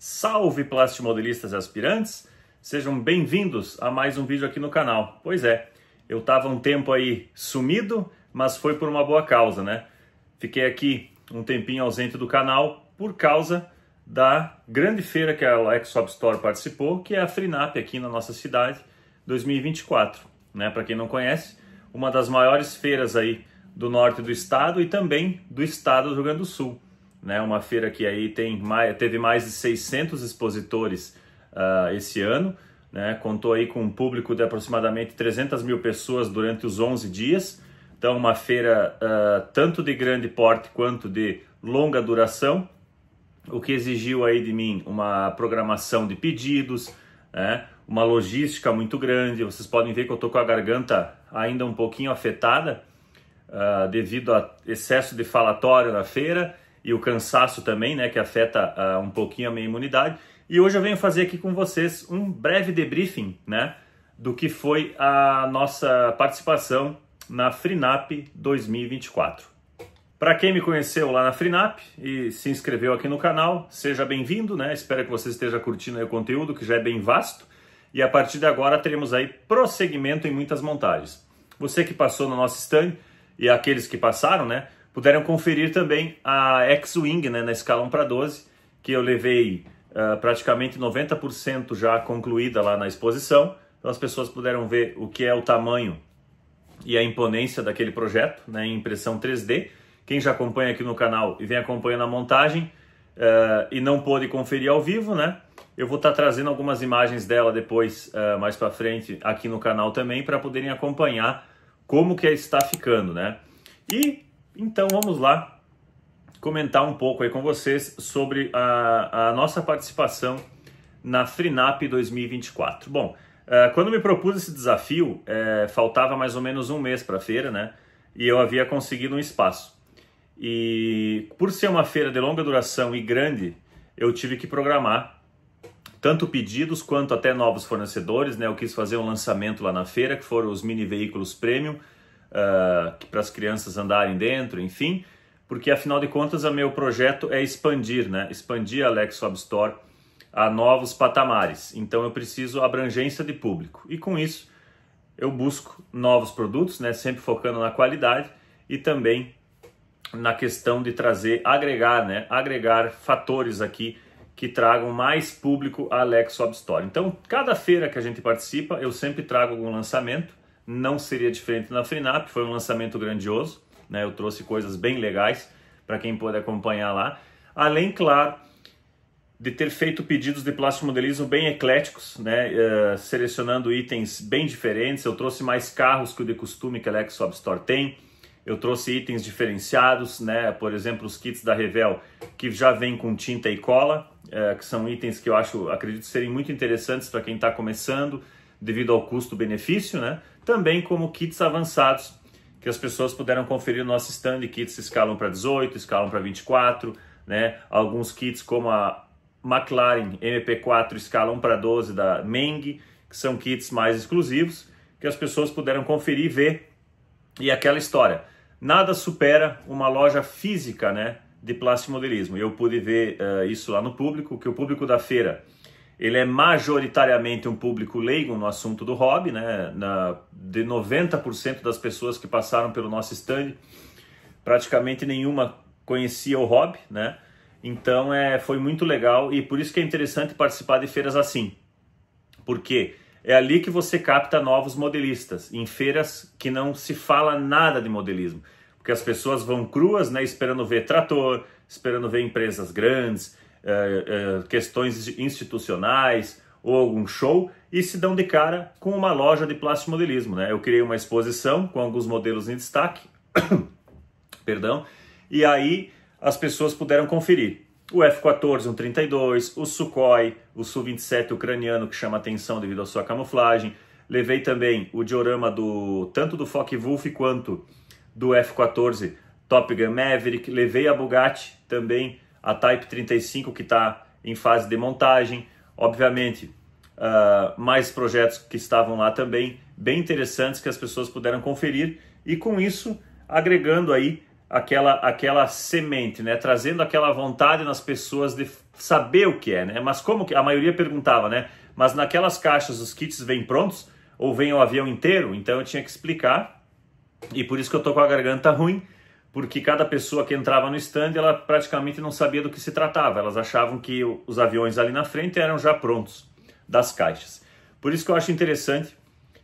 Salve plastimodelistas aspirantes, sejam bem-vindos a mais um vídeo aqui no canal. Pois é, eu estava um tempo aí sumido, mas foi por uma boa causa, né? Fiquei aqui um tempinho ausente do canal por causa da grande feira que a Lexop Store participou, que é a Frinap aqui na nossa cidade, 2024, né? Para quem não conhece, uma das maiores feiras aí do norte do estado e também do estado do Rio Grande do Sul né? Uma feira que aí tem mais, teve mais de 600 expositores uh, esse ano, né? Contou aí com um público de aproximadamente 300 mil pessoas durante os 11 dias. Então, uma feira uh, tanto de grande porte quanto de longa duração, o que exigiu aí de mim uma programação de pedidos, né? uma logística muito grande. Vocês podem ver que eu tô com a garganta ainda um pouquinho afetada uh, devido a excesso de falatório na feira e o cansaço também, né, que afeta uh, um pouquinho a minha imunidade. E hoje eu venho fazer aqui com vocês um breve debriefing, né, do que foi a nossa participação na FRINAP 2024. Para quem me conheceu lá na FRINAP e se inscreveu aqui no canal, seja bem-vindo, né? Espero que você esteja curtindo o conteúdo, que já é bem vasto. E a partir de agora teremos aí prosseguimento em muitas montagens. Você que passou no nosso stand e aqueles que passaram, né? puderam conferir também a X-Wing né, na escala 1 para 12, que eu levei uh, praticamente 90% já concluída lá na exposição. Então as pessoas puderam ver o que é o tamanho e a imponência daquele projeto né, em impressão 3D. Quem já acompanha aqui no canal e vem acompanhando a montagem uh, e não pôde conferir ao vivo, né? Eu vou estar tá trazendo algumas imagens dela depois, uh, mais para frente, aqui no canal também, para poderem acompanhar como que é- está ficando, né? E então vamos lá comentar um pouco aí com vocês sobre a, a nossa participação na FRINAP 2024. Bom, eh, quando me propus esse desafio, é, faltava mais ou menos um mês para a feira, né? E eu havia conseguido um espaço. E por ser uma feira de longa duração e grande, eu tive que programar tanto pedidos quanto até novos fornecedores, né? Eu quis fazer um lançamento lá na feira, que foram os mini veículos premium uh, para as crianças andarem dentro, enfim, porque afinal de contas o meu projeto é expandir, né? Expandir a Alex Web Store a novos patamares. Então eu preciso abrangência de público. E com isso eu busco novos produtos, né? Sempre focando na qualidade e também na questão de trazer, agregar, né? Agregar fatores aqui que tragam mais público à Alex Web Store. Então, cada feira que a gente participa, eu sempre trago algum lançamento não seria diferente na Frinap, foi um lançamento grandioso, né? Eu trouxe coisas bem legais para quem puder acompanhar lá. Além, claro, de ter feito pedidos de plástico modelismo bem ecléticos, né? Uh, selecionando itens bem diferentes. Eu trouxe mais carros que o de costume que a Lex Sob Store tem. Eu trouxe itens diferenciados, né? Por exemplo, os kits da Revel que já vêm com tinta e cola, uh, que são itens que eu acho, acredito serem muito interessantes para quem está começando devido ao custo-benefício, né? Também como kits avançados que as pessoas puderam conferir no nosso stand, kits escalam para 18, escalam para 24, né? Alguns kits como a McLaren MP4 escalam para 12 da Meng, que são kits mais exclusivos que as pessoas puderam conferir e ver. E aquela história, nada supera uma loja física, né? de plástico modelismo. Eu pude ver uh, isso lá no público, que o público da feira ele é majoritariamente um público leigo no assunto do hobby, né? Na, de 90% das pessoas que passaram pelo nosso stand, praticamente nenhuma conhecia o hobby, né? Então é, foi muito legal e por isso que é interessante participar de feiras assim. Porque é ali que você capta novos modelistas, em feiras que não se fala nada de modelismo. Porque as pessoas vão cruas, né, esperando ver trator, esperando ver empresas grandes, é, é, questões institucionais ou algum show e se dão de cara com uma loja de modelismo né? Eu criei uma exposição com alguns modelos em destaque, perdão, e aí as pessoas puderam conferir o F-14, um 32, o Sukhoi, o Su-27 ucraniano que chama atenção devido à sua camuflagem. Levei também o diorama do tanto do Focke Wulf quanto do F-14 Top Gun Maverick. Levei a Bugatti também a Type 35 que está em fase de montagem, obviamente uh, mais projetos que estavam lá também, bem interessantes que as pessoas puderam conferir e com isso agregando aí aquela aquela semente, né? Trazendo aquela vontade nas pessoas de saber o que é, né? Mas como que a maioria perguntava, né? Mas naquelas caixas os kits vêm prontos ou vem o avião inteiro? Então eu tinha que explicar. E por isso que eu tô com a garganta ruim, porque cada pessoa que entrava no stand, ela praticamente não sabia do que se tratava. Elas achavam que os aviões ali na frente eram já prontos das caixas. Por isso que eu acho interessante,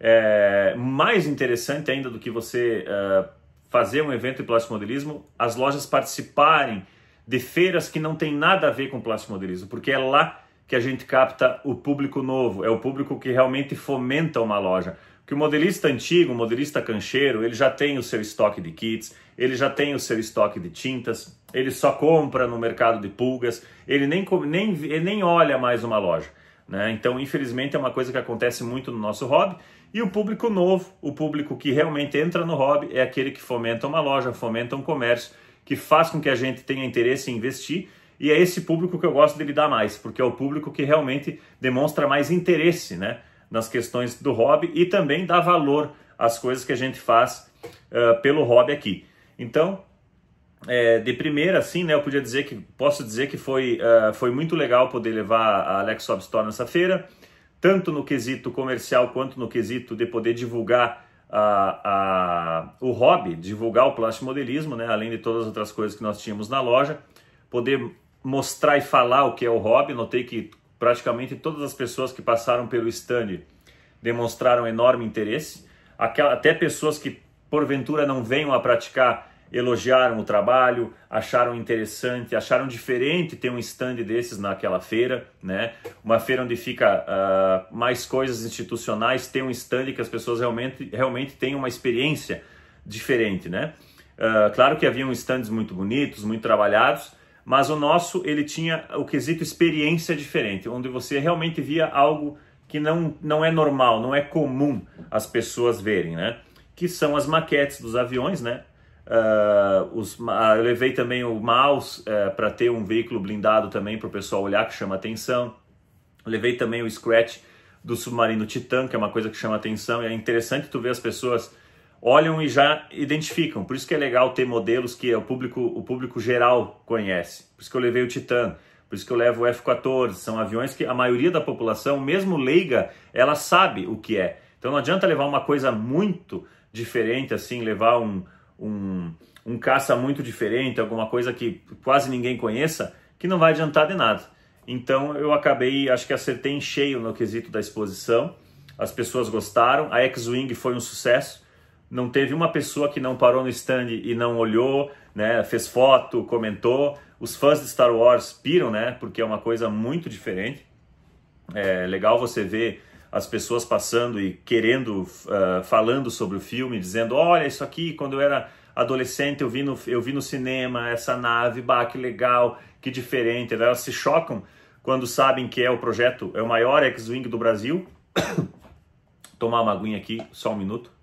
é, mais interessante ainda do que você é, fazer um evento de modelismo, as lojas participarem de feiras que não tem nada a ver com plástico modelismo, porque é lá que a gente capta o público novo, é o público que realmente fomenta uma loja que o modelista antigo, o modelista cancheiro, ele já tem o seu estoque de kits, ele já tem o seu estoque de tintas, ele só compra no mercado de pulgas, ele nem, nem, ele nem olha mais uma loja. Né? Então, infelizmente, é uma coisa que acontece muito no nosso hobby. E o público novo, o público que realmente entra no hobby, é aquele que fomenta uma loja, fomenta um comércio, que faz com que a gente tenha interesse em investir. E é esse público que eu gosto de lidar mais, porque é o público que realmente demonstra mais interesse, né? nas questões do hobby e também dar valor às coisas que a gente faz uh, pelo hobby aqui. Então, é, de primeira, sim, né, eu podia dizer que posso dizer que foi, uh, foi muito legal poder levar a Alex Hobby Store nessa feira, tanto no quesito comercial quanto no quesito de poder divulgar a, a, o hobby, divulgar o plástico modelismo, né, além de todas as outras coisas que nós tínhamos na loja, poder mostrar e falar o que é o hobby. Notei que Praticamente todas as pessoas que passaram pelo stand demonstraram enorme interesse. Aquela, até pessoas que porventura não venham a praticar elogiaram o trabalho, acharam interessante, acharam diferente ter um stand desses naquela feira, né? Uma feira onde fica uh, mais coisas institucionais, ter um stand que as pessoas realmente, realmente tenham uma experiência diferente, né? Uh, claro que haviam stands muito bonitos, muito trabalhados, mas o nosso, ele tinha o quesito experiência diferente, onde você realmente via algo que não, não é normal, não é comum as pessoas verem, né? Que são as maquetes dos aviões, né? Uh, os, uh, eu levei também o mouse uh, eh, para ter um veículo blindado também para o pessoal olhar que chama atenção. Eu levei também o scratch do submarino Titan, que é uma coisa que chama atenção. E é interessante tu ver as pessoas olham e já identificam. Por isso que é legal ter modelos que o público, o público geral conhece. Por isso que eu levei o Titan, por isso que eu levo o F-14. São aviões que a maioria da população, mesmo leiga, ela sabe o que é. Então não adianta levar uma coisa muito diferente assim, levar um, um, um caça muito diferente, alguma coisa que quase ninguém conheça, que não vai adiantar de nada. Então eu acabei, acho que acertei em cheio no quesito da exposição. As pessoas gostaram, a X-Wing foi um sucesso não teve uma pessoa que não parou no stand e não olhou, né? Fez foto, comentou. Os fãs de Star Wars piram, né? Porque é uma coisa muito diferente. É legal você ver as pessoas passando e querendo, uh, falando sobre o filme, dizendo: olha, isso aqui, quando eu era adolescente, eu vi no, eu vi no cinema essa nave, bah, que legal, que diferente. Então, elas se chocam quando sabem que é o projeto, é o maior X-Wing do Brasil. Tomar uma aguinha aqui, só um minuto.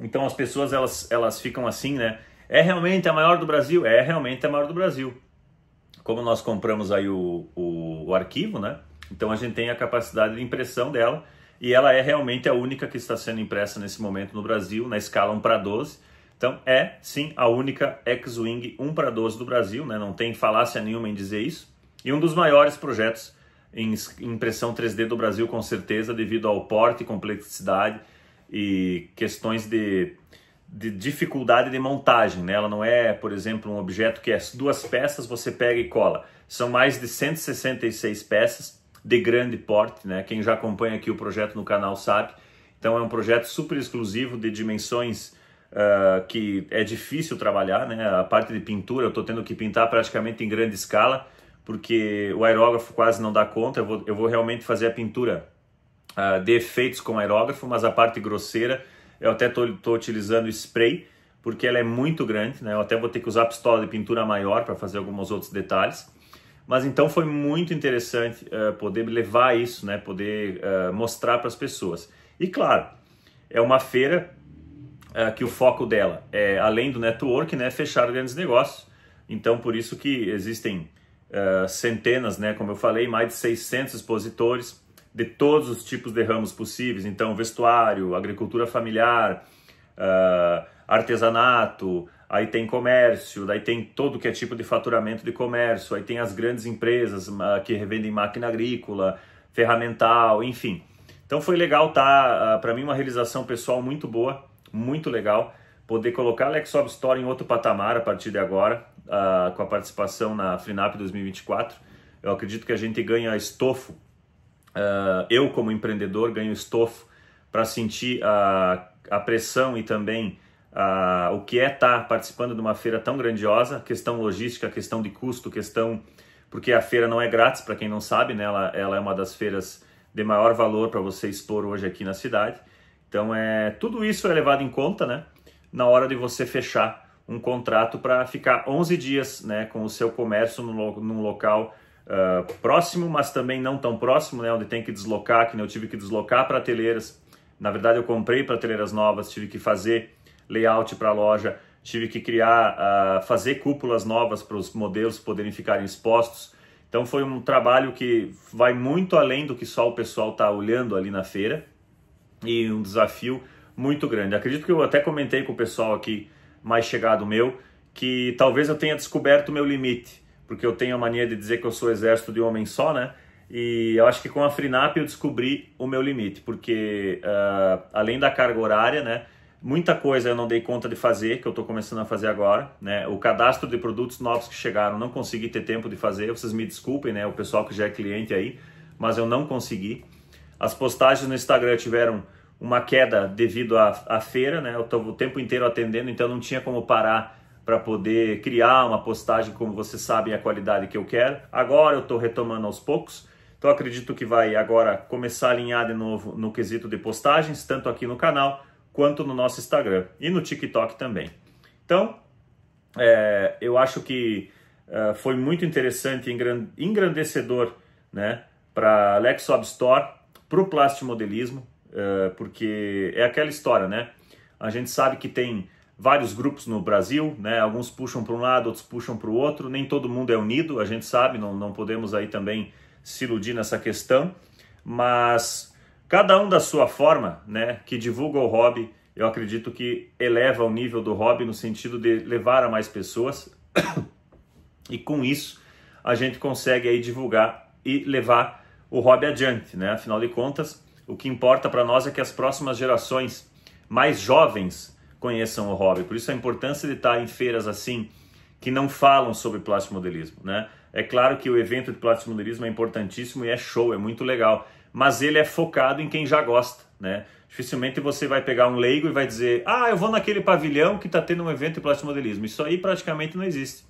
Então as pessoas elas, elas ficam assim, né? É realmente a maior do Brasil? É realmente a maior do Brasil. Como nós compramos aí o, o, o arquivo, né? Então a gente tem a capacidade de impressão dela e ela é realmente a única que está sendo impressa nesse momento no Brasil, na escala 1 para 12. Então é sim a única X-Wing 1 para 12 do Brasil, né? não tem falácia nenhuma em dizer isso. E um dos maiores projetos em impressão 3D do Brasil, com certeza, devido ao porte, complexidade e questões de, de dificuldade de montagem. Né? Ela não é, por exemplo, um objeto que é duas peças, você pega e cola. São mais de 166 peças de grande porte. Né? Quem já acompanha aqui o projeto no canal sabe. Então é um projeto super exclusivo de dimensões uh, que é difícil trabalhar. Né? A parte de pintura eu estou tendo que pintar praticamente em grande escala porque o aerógrafo quase não dá conta, eu vou, eu vou realmente fazer a pintura defeitos ah, de efeitos com aerógrafo, mas a parte grosseira eu até estou utilizando spray, porque ela é muito grande, né? Eu até vou ter que usar pistola de pintura maior para fazer alguns outros detalhes. Mas então foi muito interessante uh, poder levar isso, né? Poder uh, mostrar para as pessoas. E claro, é uma feira uh, que o foco dela é, além do network, né? Fechar grandes negócios. Então por isso que existem centenas, né? Como eu falei, mais de 600 expositores de todos os tipos de ramos possíveis então, vestuário, agricultura familiar, uh, artesanato, aí tem comércio, daí tem todo que é tipo de faturamento de comércio, aí tem as grandes empresas uh, que revendem máquina agrícola, ferramental, enfim. Então foi legal, tá? Uh, ah, para mim uma realização pessoal muito boa, muito legal poder colocar a Lexob Store em outro patamar a partir de agora, uh, com a participação na Finap 2024. Eu acredito que a gente ganha estofo uh, eu, como empreendedor, ganho estofo para sentir a, a pressão e também a, o que é estar tá participando de uma feira tão grandiosa, questão logística, questão de custo, questão porque a feira não é grátis para quem não sabe, né? Ela, ela é uma das feiras de maior valor para você expor hoje aqui na cidade. Então é tudo isso é levado em conta, né? Na hora de você fechar um contrato para ficar 11 dias, né, com o seu comércio no num local uh, próximo, mas também não tão próximo, né? Onde tem que deslocar, que eu tive que deslocar prateleiras. Na verdade, eu comprei prateleiras novas, tive que fazer layout para a loja, tive que criar, uh, fazer cúpulas novas para os modelos poderem ficarem expostos. Então foi um trabalho que vai muito além do que só o pessoal está olhando ali na feira e um desafio muito grande. Acredito que eu até comentei com o pessoal aqui mais chegado meu que talvez eu tenha descoberto o meu limite porque eu tenho a mania de dizer que eu sou exército de homem só, né? E eu acho que com a FRINAP eu descobri o meu limite, porque uh, além da carga horária, né? Muita coisa eu não dei conta de fazer, que eu estou começando a fazer agora, né? O cadastro de produtos novos que chegaram, não consegui ter tempo de fazer. Vocês me desculpem, né? O pessoal que já é cliente aí, mas eu não consegui. As postagens no Instagram tiveram uma queda devido à, à feira, né? Eu estou o tempo inteiro atendendo, então não tinha como parar para poder criar uma postagem, como você sabe a qualidade que eu quero. Agora eu estou retomando aos poucos, então acredito que vai agora começar a alinhar de novo no quesito de postagens, tanto aqui no canal quanto no nosso Instagram e no TikTok também. Então, é, eu acho que é, foi muito interessante e engrandecedor né, para Alex Sob Store, para o plastimodelismo, é, porque é aquela história, né? A gente sabe que tem vários grupos no Brasil, né? Alguns puxam para um lado, outros puxam para o outro. Nem todo mundo é unido, a gente sabe, não, não podemos aí também se iludir nessa questão, mas cada um da sua forma, né, que divulga o hobby, eu acredito que eleva o nível do hobby no sentido de levar a mais pessoas. E com isso, a gente consegue aí divulgar e levar o hobby adiante, né? Afinal de contas, o que importa para nós é que as próximas gerações mais jovens conheçam o hobby. Por isso a importância de estar em feiras assim que não falam sobre plástico modelismo, né? É claro que o evento de plástico modelismo é importantíssimo e é show, é muito legal, mas ele é focado em quem já gosta, né? Dificilmente você vai pegar um leigo e vai dizer: "Ah, eu vou naquele pavilhão que está tendo um evento de plástico modelismo, Isso aí praticamente não existe.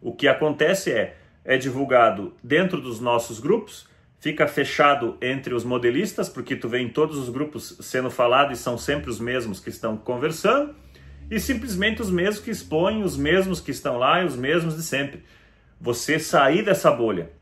O que acontece é é divulgado dentro dos nossos grupos fica fechado entre os modelistas, porque tu vê em todos os grupos sendo falado e são sempre os mesmos que estão conversando, e simplesmente os mesmos que expõem, os mesmos que estão lá e os mesmos de sempre. Você sair dessa bolha,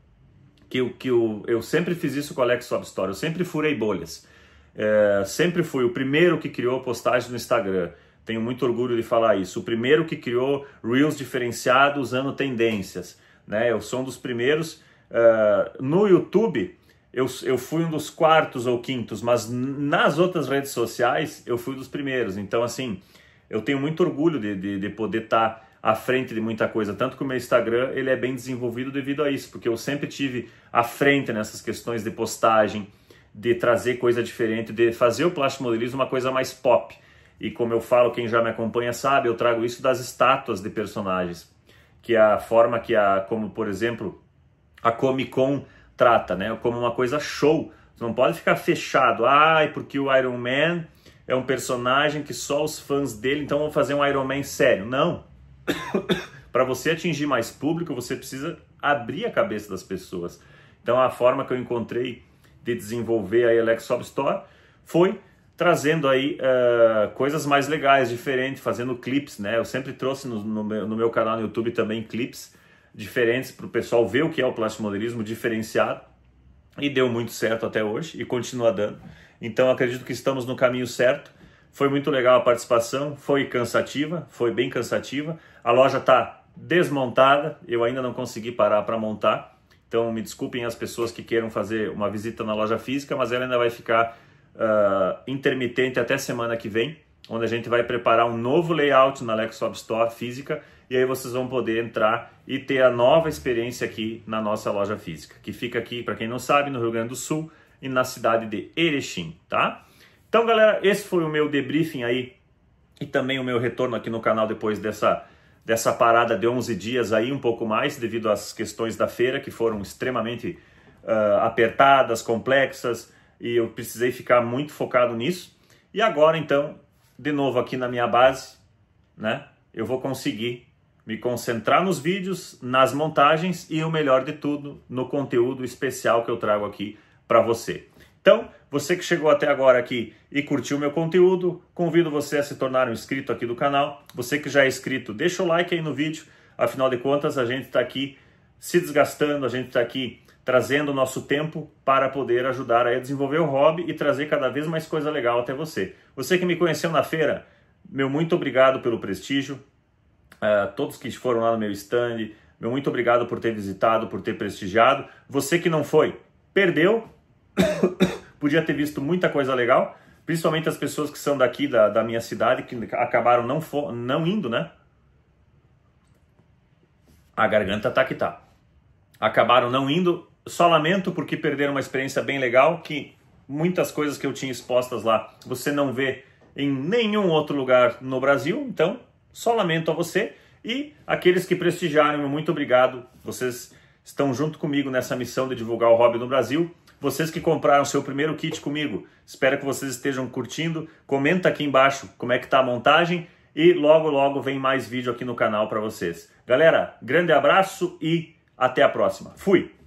que, que eu, eu sempre fiz isso com o Alex Sob Story, eu sempre furei bolhas. É, sempre fui o primeiro que criou postagens no Instagram. Tenho muito orgulho de falar isso. O primeiro que criou Reels diferenciado usando tendências. Né? Eu sou um dos primeiros ah, no YouTube, eu, eu fui um dos quartos ou quintos, mas nas outras redes sociais, eu fui um dos primeiros. Então, assim, eu tenho muito orgulho de, de, de poder estar tá à frente de muita coisa. Tanto que o meu Instagram ele é bem desenvolvido devido a isso, porque eu sempre tive à frente nessas questões de postagem, de trazer coisa diferente, de fazer o plástico modelismo uma coisa mais pop. E como eu falo, quem já me acompanha sabe, eu trago isso das estátuas de personagens, que é a forma que a, como por exemplo, a Comic Con trata, né? Como uma coisa show. Você não pode ficar fechado. Ai, ah, é porque o Iron Man é um personagem que só os fãs dele, então vão fazer um Iron Man sério. Não. Para você atingir mais público, você precisa abrir a cabeça das pessoas. Então a forma que eu encontrei de desenvolver a Alex Shop Store foi trazendo aí uh, coisas mais legais, diferentes, fazendo clips, né? Eu sempre trouxe no, no, meu, no meu canal no YouTube também clips diferentes para o pessoal ver o que é o plástico-modelismo diferenciado e deu muito certo até hoje e continua dando. Então acredito que estamos no caminho certo. Foi muito legal a participação, foi cansativa, foi bem cansativa. A loja está desmontada, eu ainda não consegui parar para montar. Então me desculpem as pessoas que queiram fazer uma visita na loja física, mas ela ainda vai ficar uh, intermitente até semana que vem, onde a gente vai preparar um novo layout na Lexob Store física e aí vocês vão poder entrar e ter a nova experiência aqui na nossa loja física, que fica aqui, para quem não sabe, no Rio Grande do Sul e na cidade de Erechim, tá? Então, galera, esse foi o meu debriefing aí e também o meu retorno aqui no canal depois dessa dessa parada de 11 dias aí um pouco mais devido às questões da feira que foram extremamente uh, apertadas, complexas e eu precisei ficar muito focado nisso. E agora então, de novo aqui na minha base, né? Eu vou conseguir me concentrar nos vídeos, nas montagens e o melhor de tudo, no conteúdo especial que eu trago aqui para você. Então, você que chegou até agora aqui e curtiu meu conteúdo, convido você a se tornar um inscrito aqui do canal. Você que já é inscrito, deixa o like aí no vídeo. Afinal de contas, a gente está aqui se desgastando, a gente está aqui trazendo o nosso tempo para poder ajudar a desenvolver o hobby e trazer cada vez mais coisa legal até você. Você que me conheceu na feira, meu muito obrigado pelo prestígio. Ah, todos que foram lá no meu stand, meu muito obrigado por ter visitado, por ter prestigiado. Você que não foi, perdeu, podia ter visto muita coisa legal, principalmente as pessoas que são daqui da, da minha cidade, que acabaram não, não indo, né? A garganta tá que tá. Acabaram não indo, só lamento porque perderam uma experiência bem legal que muitas coisas que eu tinha expostas lá você não vê em nenhum outro lugar no Brasil, então só lamento a você e aqueles que prestigiaram, muito obrigado. Vocês estão junto comigo nessa missão de divulgar o hobby no Brasil. Vocês que compraram seu primeiro kit comigo, espero que vocês estejam curtindo. Comenta aqui embaixo como é que está a montagem e logo logo vem mais vídeo aqui no canal para vocês. Galera, grande abraço e até a próxima. Fui.